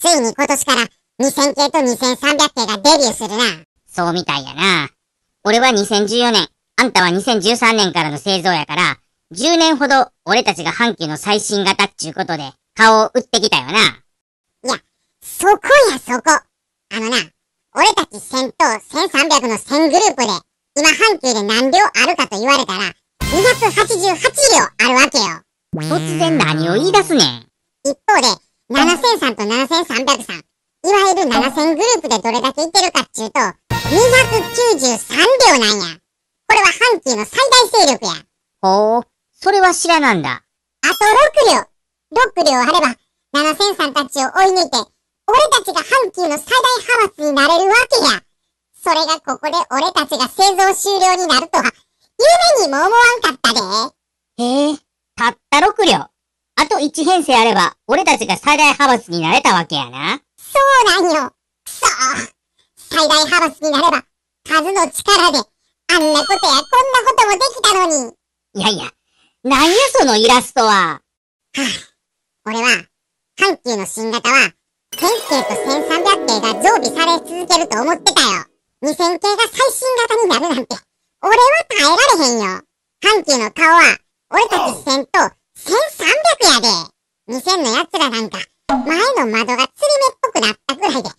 ついに今年から2000系と2300系がデビューするな。そうみたいやな。俺は2014年、あんたは2013年からの製造やから、10年ほど俺たちが阪急の最新型っちゅうことで顔を打ってきたよな。いや、そこやそこ。あのな、俺たち1000と1300の1000グループで、今阪急で何両あるかと言われたら、288両あるわけよ。突然何を言い出すねん。一方で、7003と7 3 0 3さいわゆる7000グループでどれだけいってるかっていうと、293秒なんや。これは阪急の最大勢力や。ほう、それは知らなんだ。あと6両。6両あれば、7000さんたちを追い抜いて、俺たちが阪急の最大派閥になれるわけや。それがここで俺たちが製造終了になるとは、夢にも思わんかったで。1編成あれば、俺たちが最大派閥になれたわけやな。そうなんよ。くそ最大派閥になれば、数の力で、あんなことやこんなこともできたのに。いやいや、なんやそのイラストは。はあ、俺は、阪急の新型は、1 0系と1300系が常備され続けると思ってたよ。2000系が最新型になるなんて、俺は耐えられへんよ。阪急の顔は、俺たち1 0と1300やで。2000のやつらなんか、前の窓が釣り目っぽくなったくらいで、あとは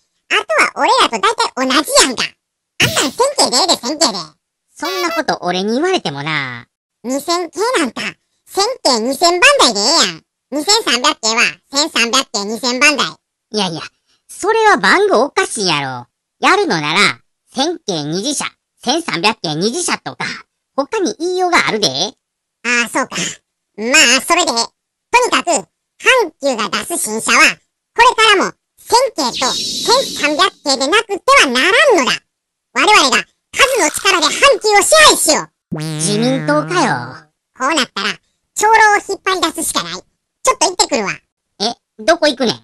俺らと大体同じやんか。あんたん線形でええで線形で。そんなこと俺に言われてもな。2000系なんか、1000系2000番台でええやん。2300系は1300系2000番台。いやいや、それは番号おかしいやろ。やるのなら、1000系二次車、1300系二次車とか、他に言いようがあるで。ああ、そうか。まあ、それで、とにかく、阪急が出す新車は、これからも、千景系と千三百景系でなくてはならんのだ。我々が、数の力で阪急を支配しよう。自民党かよ。こうなったら、長老を引っ張り出すしかない。ちょっと行ってくるわ。え、どこ行くねんあ、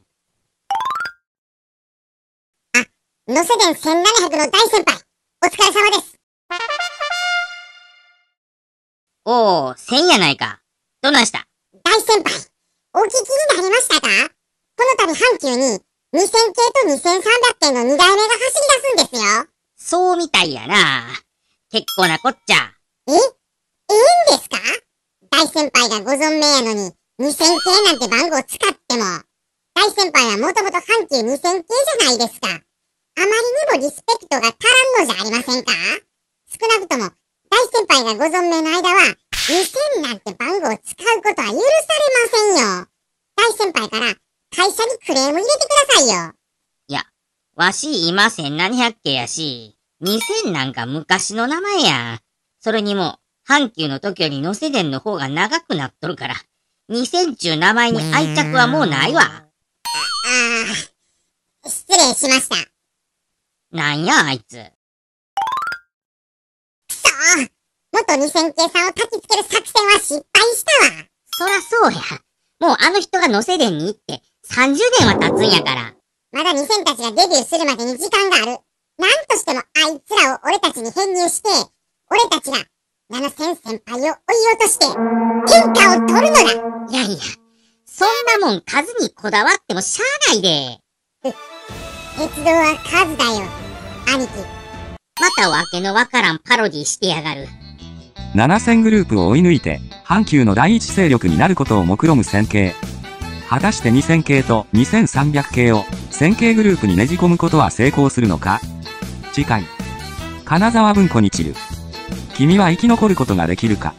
のせでん千七百の大先輩、お疲れ様です。おお、千やないか。どないした大先輩、お聞きになりましたかこの度阪急に2000系と2300系の2代目が走り出すんですよ。そうみたいやな。結構なこっちゃ。えええんですか大先輩がご存命やのに2000系なんて番号使っても。大先輩はもともと阪急2000系じゃないですか。あまりにもリスペクトが足らんのじゃありませんか少なくとも、大先輩がご存命の間は、2000なんて番号を使うことは許されませんよ。大先輩から会社にクレーム入れてくださいよ。いや、わし今1700系やし、2000なんか昔の名前や。それにも、阪急の時よりのせでんの方が長くなっとるから、2000中名前に愛着はもうないわ。ああ、失礼しました。なんやあいつ。元二千系さんを焚きつける作戦は失敗したわ。そらそうや。もうあの人がせ世んに行って30年は経つんやから。まだ二千たちがデビューするまでに時間がある。なんとしてもあいつらを俺たちに編入して、俺たちが七千先輩を追い落として、天下を取るのだいやいや、そんなもん数にこだわってもしゃあないで。鉄道は数だよ、兄貴。またわけのわからんパロディしてやがる。7000グループを追い抜いて、阪急の第一勢力になることを目論む線形。果たして2000系と2300系を、線形グループにねじ込むことは成功するのか次回。金沢文庫に散る。君は生き残ることができるか